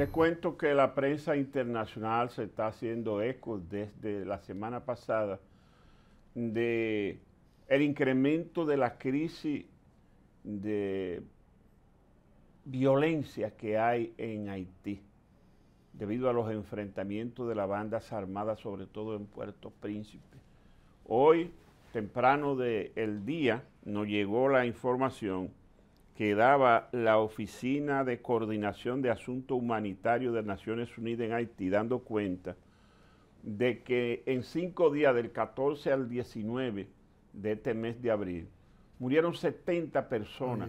Le cuento que la prensa internacional se está haciendo eco desde la semana pasada del incremento de la crisis de violencia que hay en Haití debido a los enfrentamientos de las bandas armadas, sobre todo en Puerto Príncipe. Hoy, temprano del día, nos llegó la información quedaba la Oficina de Coordinación de Asuntos Humanitarios de Naciones Unidas en Haití, dando cuenta de que en cinco días, del 14 al 19 de este mes de abril, murieron 70 personas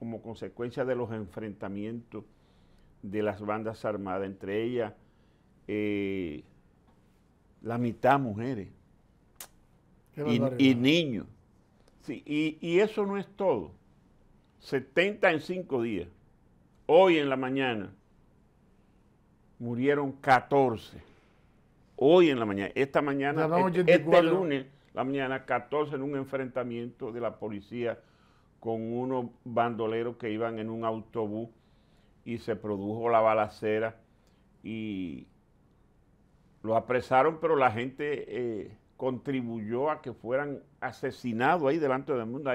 como, consecuencia de los enfrentamientos de las bandas armadas, entre ellas eh, la mitad mujeres y, niños. Sí, y eso no es todo 70 en cinco días. Hoy en la mañana murieron 14. Hoy en la mañana, esta mañana, este, este lunes, la mañana 14 en un enfrentamiento de la policía con unos bandoleros que iban en un autobús y se produjo la balacera y los apresaron, pero la gente eh, contribuyó a que fueran asesinados ahí delante del mundo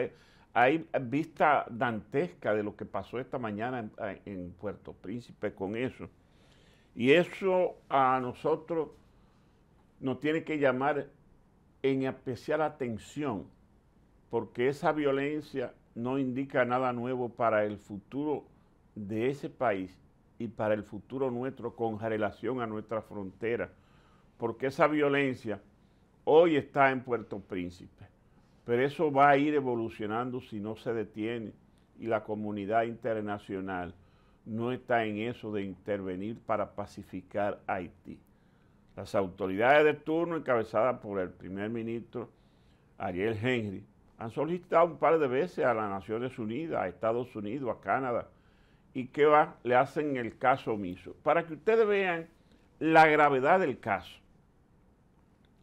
hay vista dantesca de lo que pasó esta mañana en, Puerto Príncipe con eso. Y eso a nosotros nos tiene que llamar en especial atención, porque esa violencia no indica nada nuevo para el futuro de ese país y para el futuro nuestro con relación a nuestra frontera, porque esa violencia hoy está en Puerto Príncipe. Pero eso va a ir evolucionando si no se detiene y la comunidad internacional no está en eso de intervenir para pacificar Haití. Las autoridades de turno, encabezadas por el primer ministro Ariel Henry, han solicitado un par de veces a las Naciones Unidas, a Estados Unidos, a Canadá, y que va, le hacen el caso omiso. Para que ustedes vean la gravedad del caso.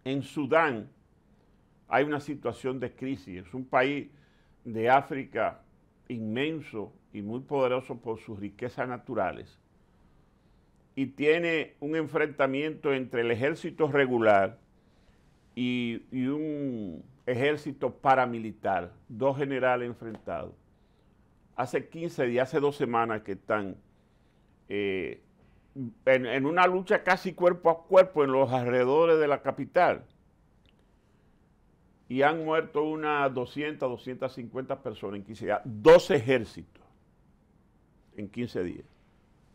En Sudán, hay una situación de crisis. Es un país de África inmenso y muy poderoso por sus riquezas naturales. Y tiene un enfrentamiento entre el ejército regular y, un ejército paramilitar, dos generales enfrentados. Hace 15 días, hace dos semanas que están eh, en, una lucha casi cuerpo a cuerpo en los alrededores de la capital y han muerto unas 200, 250 personas en 15 días. Dos ejércitos en 15 días.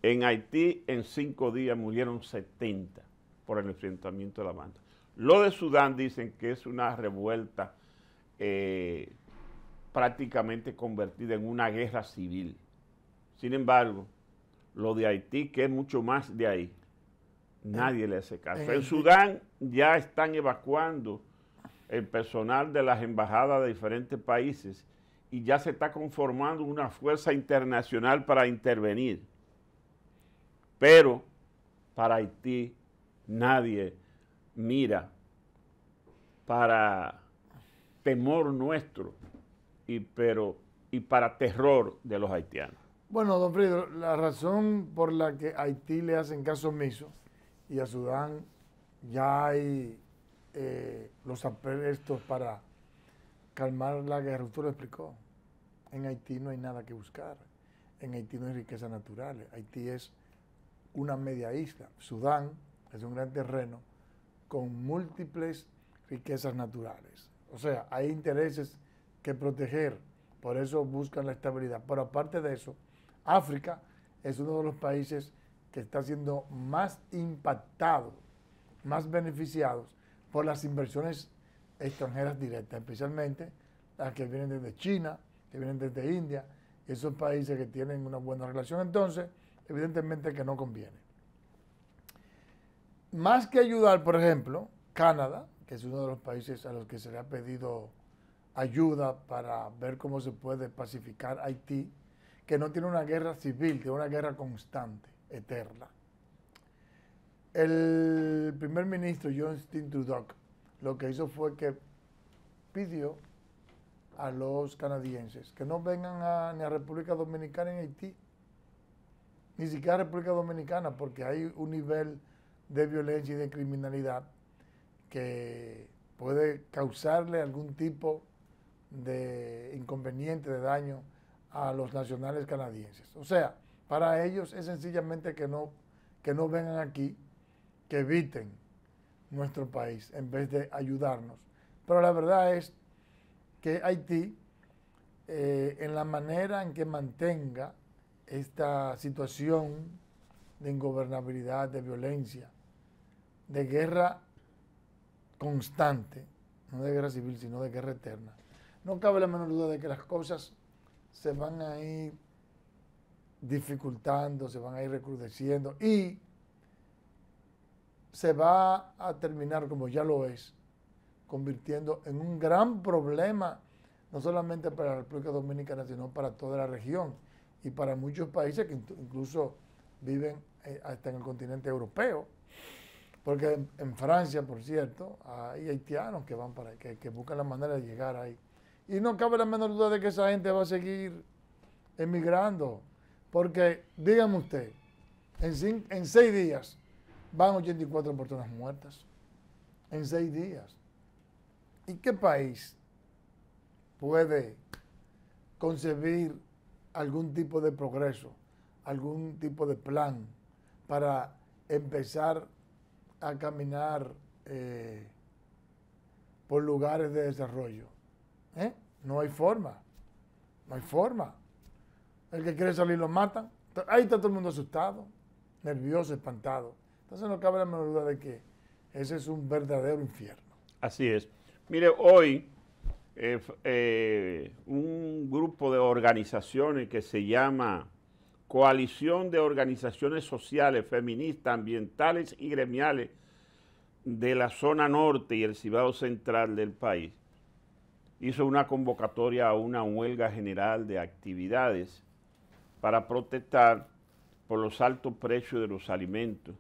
En Haití en 5 días murieron 70 por el enfrentamiento de la banda. Lo de Sudán dicen que es una revuelta eh, prácticamente convertida en una guerra civil. Sin embargo, lo de Haití, que es mucho más de ahí, nadie le hace caso. En eh, Sudán ya están evacuando el personal de las embajadas de diferentes países y ya se está conformando una fuerza internacional para intervenir. Pero para Haití nadie mira para temor nuestro y, pero, y para terror de los haitianos. Bueno, don Frido, la razón por la que a Haití le hacen caso omiso y a Sudán ya hay eh, los aprestos para calmar la guerra. Usted lo explicó. En Haití no hay nada que buscar. En Haití no hay riquezas naturales. Haití es una media isla. Sudán es un gran terreno con múltiples riquezas naturales. O sea, hay intereses que proteger. Por eso buscan la estabilidad. Pero aparte de eso, África es uno de los países que está siendo más impactado, más beneficiados por las inversiones extranjeras directas, especialmente las que vienen desde China, que vienen desde India, esos países que tienen una buena relación. Entonces, evidentemente que no conviene. Más que ayudar, por ejemplo, Canadá, que es uno de los países a los que se le ha pedido ayuda para ver cómo se puede pacificar Haití, que no tiene una guerra civil, tiene una guerra constante, eterna. El primer ministro Justin Trudeau lo que hizo fue que pidió a los canadienses que no vengan a, ni a República Dominicana en Haití, ni siquiera a República Dominicana, porque hay un nivel de violencia y de criminalidad que puede causarle algún tipo de inconveniente, de daño a los nacionales canadienses. O sea, para ellos es sencillamente que no, que no vengan aquí que eviten nuestro país en vez de ayudarnos. Pero la verdad es que Haití, eh, en la manera en que mantenga esta situación de ingobernabilidad, de violencia, de guerra constante, no de guerra civil, sino de guerra eterna, no cabe la menor duda de que las cosas se van a ir dificultando, se van a ir recrudeciendo y se va a terminar, como ya lo es, convirtiendo en un gran problema, no solamente para la República Dominicana, sino para toda la región y para muchos países que incluso viven eh, hasta en el continente europeo. Porque en, Francia, por cierto, hay haitianos que van para que, buscan la manera de llegar ahí. Y no cabe la menor duda de que esa gente va a seguir emigrando. Porque, dígame usted, en, en seis días Van 84 personas muertas en seis días. ¿Y qué país puede concebir algún tipo de progreso, algún tipo de plan para empezar a caminar eh, por lugares de desarrollo? ¿Eh? No hay forma, no hay forma. El que quiere salir lo matan. Ahí está todo el mundo asustado, nervioso, espantado. Entonces no cabe la menor duda de que ese es un verdadero infierno. Así es. Mire, hoy eh, eh, un grupo de organizaciones que se llama Coalición de Organizaciones Sociales, Feministas, Ambientales y Gremiales de la zona norte y el Cibao Central del país, hizo una convocatoria a una huelga general de actividades para protestar por los altos precios de los alimentos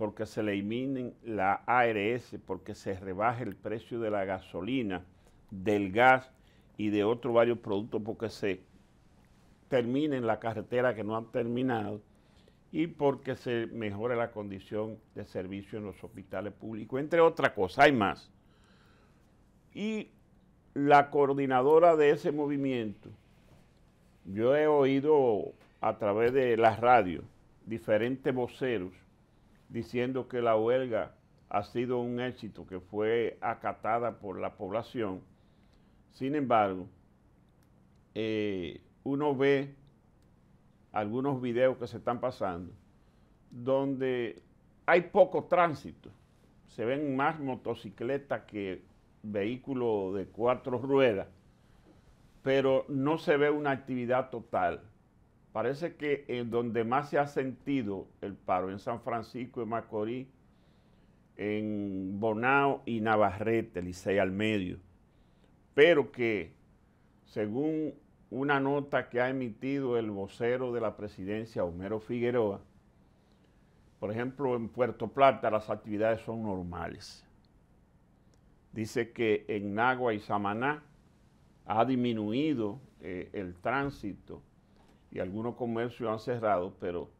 porque se eliminen la ARS, porque se rebaje el precio de la gasolina, del gas y de otros varios productos, porque se terminen la carretera que no han terminado y porque se mejore la condición de servicio en los hospitales públicos, entre otras cosas, hay más. Y la coordinadora de ese movimiento, yo he oído a través de la radio diferentes voceros diciendo que la huelga ha sido un éxito, que fue acatada por la población. Sin embargo, eh, uno ve algunos videos que se están pasando donde hay poco tránsito. Se ven más motocicletas que vehículos de cuatro ruedas, pero no se ve una actividad total Parece que en donde más se ha sentido el paro, en San Francisco, y Macorís, en Bonao y Navarrete, Licey al medio, pero que según una nota que ha emitido el vocero de la presidencia, Homero Figueroa, por ejemplo, en Puerto Plata las actividades son normales. Dice que en Nagua y Samaná ha disminuido eh, el tránsito y algunos comercios han cerrado, pero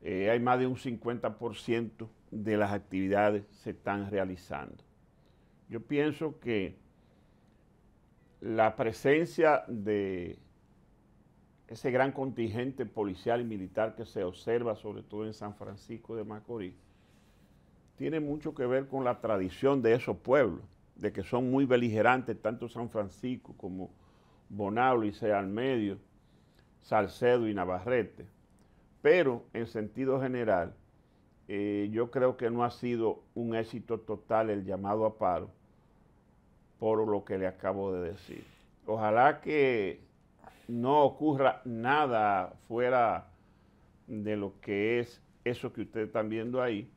eh, hay más de un 50% de las actividades se están realizando. Yo pienso que la presencia de ese gran contingente policial y militar que se observa, sobre todo en San Francisco de Macorís, tiene mucho que ver con la tradición de esos pueblos, de que son muy beligerantes, tanto San Francisco como y sea al Medio, Salcedo y Navarrete. Pero en sentido general, eh, yo creo que no ha sido un éxito total el llamado a paro por lo que le acabo de decir. Ojalá que no ocurra nada fuera de lo que es eso que ustedes están viendo ahí,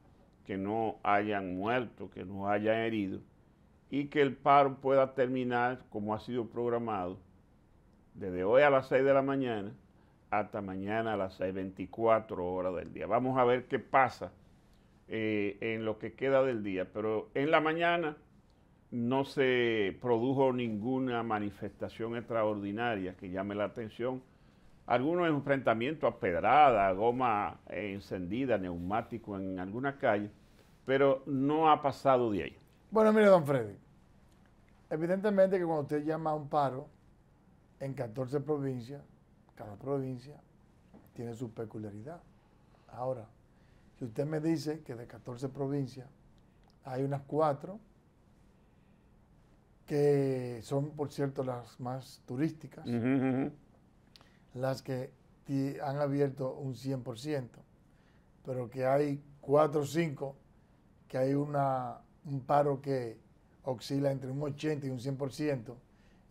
que no hayan muerto, que no hayan herido, y que el paro pueda terminar como ha sido programado desde hoy a las 6 de la mañana hasta mañana a las 6.24 horas del día. Vamos a ver qué pasa eh, en lo que queda del día, pero en la mañana no se produjo ninguna manifestación extraordinaria que llame la atención. Algunos enfrentamientos a pedrada, goma encendida, neumático en alguna calle, pero no ha pasado de ahí. Bueno, mire, don Freddy, evidentemente que cuando usted llama a un paro, en 14 provincias, cada provincia tiene su peculiaridad. Ahora, si usted me dice que de 14 provincias hay unas cuatro que son, por cierto, las más turísticas, las que han abierto un 100%, pero que hay cuatro o cinco que hay una, un paro que oscila entre un 80 y un 100%,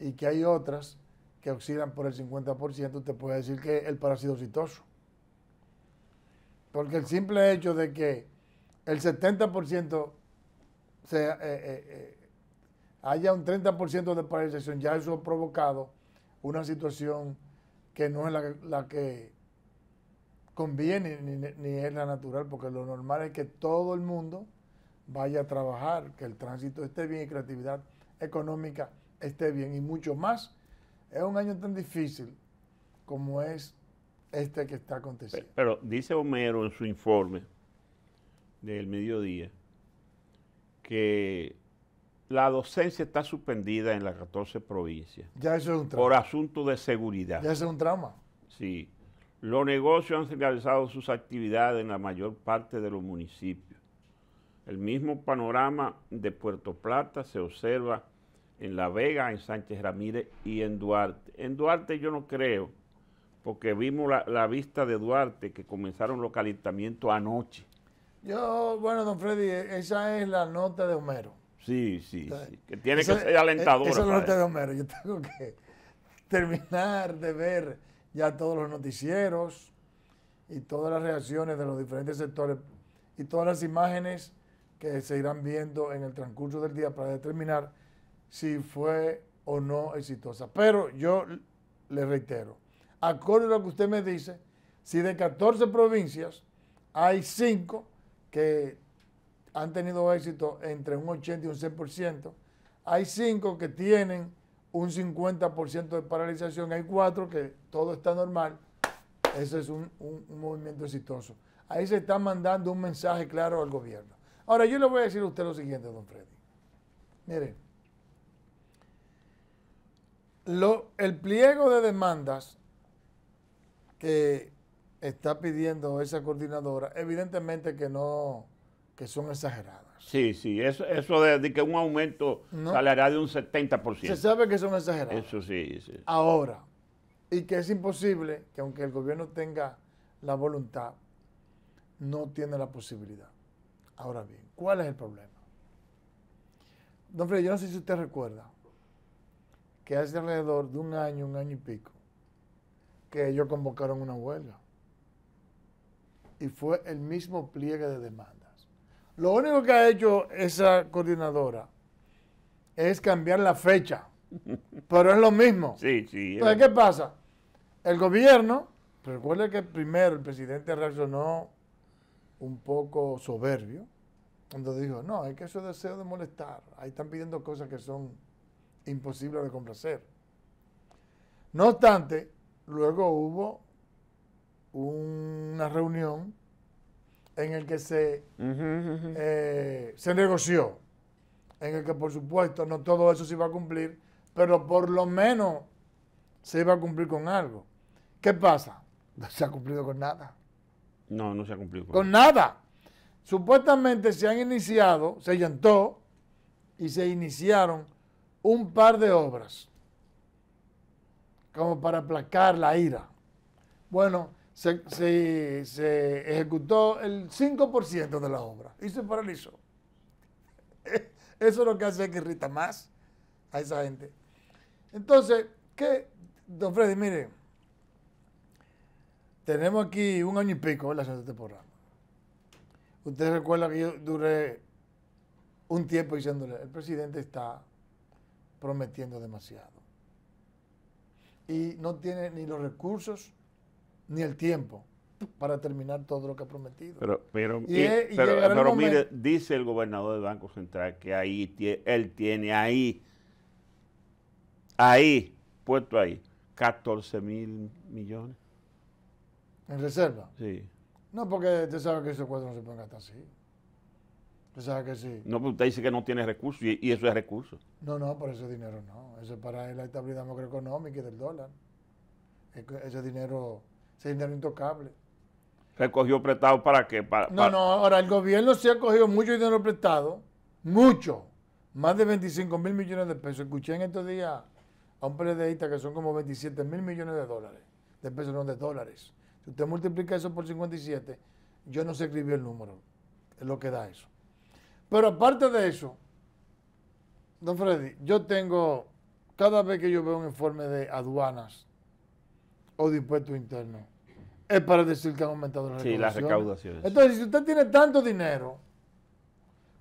y que hay otras que oxidan por el 50%, te puede decir que el parásito citoso. Porque el simple hecho de que el 70% eh, eh, eh, haya un 30% de paralización, ya eso ha provocado una situación que no es la, que conviene ni, es la natural, porque lo normal es que todo el mundo vaya a trabajar, que el tránsito esté bien y creatividad económica esté bien y mucho más es un año tan difícil como es este que está aconteciendo. Pero, dice Homero en su informe del mediodía que la docencia está suspendida en las 14 provincias. Ya eso es un trauma. Por asunto de seguridad. Ya eso es un trama. Sí. Los negocios han realizado sus actividades en la mayor parte de los municipios. El mismo panorama de Puerto Plata se observa en La Vega, en Sánchez Ramírez y en Duarte. En Duarte yo no creo, porque vimos la, vista de Duarte que comenzaron los calentamientos anoche. Yo, bueno, don Freddy, e-, esa es la nota de Homero. Sí, sí, sí. que tiene que ser e-, alentadora. Esa es la nota de Homero. Yo tengo que terminar de ver ya todos los noticieros y todas las reacciones de los diferentes sectores y todas las imágenes que se irán viendo en el transcurso del día para determinar si fue o no exitosa. Pero yo le reitero, acorde a lo que usted me dice, si de 14 provincias hay 5 que han tenido éxito entre un 80 y un 100%, hay 5 que tienen un 50% de paralización, hay 4 que todo está normal, ese es un, un, movimiento exitoso. Ahí se está mandando un mensaje claro al gobierno. Ahora, yo le voy a decir a usted lo siguiente, don Freddy. Mire, el pliego de demandas que está pidiendo esa coordinadora, evidentemente que no, que son exageradas. Sí, sí, eso, eso de, que un aumento saldrá de un 70%. Se sabe que son exageradas. Eso sí, sí. Ahora, y que es imposible que aunque el gobierno tenga la voluntad, no tiene la posibilidad. Ahora bien, ¿cuál es el problema? Don Freddy, yo no sé si usted recuerda, que hace alrededor de un año, un año y pico, que ellos convocaron una huelga. Y fue el mismo pliegue de demandas. Lo único que ha hecho esa coordinadora es cambiar la fecha, pero es lo mismo. Sí, sí. Entonces, ¿qué pasa? El gobierno, recuerde que primero el presidente reaccionó un poco soberbio, cuando dijo, no, es que eso es deseo de molestar, ahí están pidiendo cosas que son imposible de complacer. No obstante, luego hubo una reunión en el que se, eh, se negoció, en el que por supuesto no todo eso se iba a cumplir, pero por lo menos se iba a cumplir con algo. ¿Qué pasa? No se ha cumplido con nada. No, no se ha cumplido con, con nada. Supuestamente se han iniciado, se llantó y se iniciaron un par de obras como para aplacar la ira. Bueno, se, ejecutó el 5% de la obra y se paralizó. Eso es lo que hace que irrita más a esa gente. Entonces, ¿qué? Don Freddy, mire, tenemos aquí un año y pico en la de programa Usted recuerda que yo duré un tiempo diciéndole, el presidente está prometiendo demasiado. Y no tiene ni los recursos ni el tiempo para terminar todo lo que ha prometido. Pero, pero, pero, mire, dice el gobernador del Banco Central que ahí él tiene ahí, ahí, puesto ahí, 14 mil millones. ¿En reserva? Sí. No, porque usted sabe que esos cuatro no se pueden gastar así que sí. No, pero usted dice que no tiene recursos y, eso es recursos No, no, por ese dinero no. Eso es para la estabilidad macroeconómica y del dólar. Ese dinero, ese dinero intocable. ¿Se prestado para qué? Para, No, no, ahora el gobierno sí ha cogido mucho dinero prestado, mucho, más de 25 mil millones de pesos. Escuché en estos días a un periodista que son como 27 mil millones de dólares, de pesos, no de dólares. Si usted multiplica eso por 57, yo no sé escribir el número, es lo que da eso. Pero aparte de eso, don Freddy, yo tengo, cada vez que yo veo un informe de aduanas o de impuestos internos, es para decir que han aumentado las, sí, las recaudaciones. Entonces, si usted tiene tanto dinero,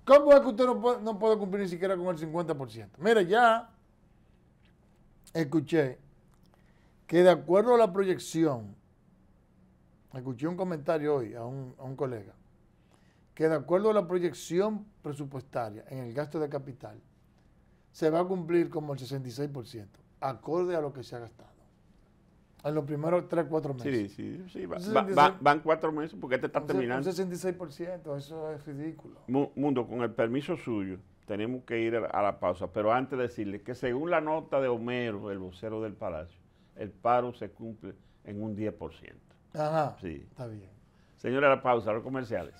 ¿cómo es que usted no puede, cumplir ni siquiera con el 50%? Mira, ya escuché que de acuerdo a la proyección, escuché un comentario hoy a un colega, que de acuerdo a la proyección presupuestaria en el gasto de capital, se va a cumplir como el 66%, acorde a lo que se ha gastado. En los primeros tres cuatro meses. Sí, sí, sí. van cuatro meses porque este está terminando. Un 66%, eso es ridículo. Mundo, con el permiso suyo, tenemos que ir a la pausa. Pero antes decirle que según la nota de Homero, el vocero del Palacio, el paro se cumple en un 10%. Ajá. Sí. Está bien. Señora, la pausa, los comerciales.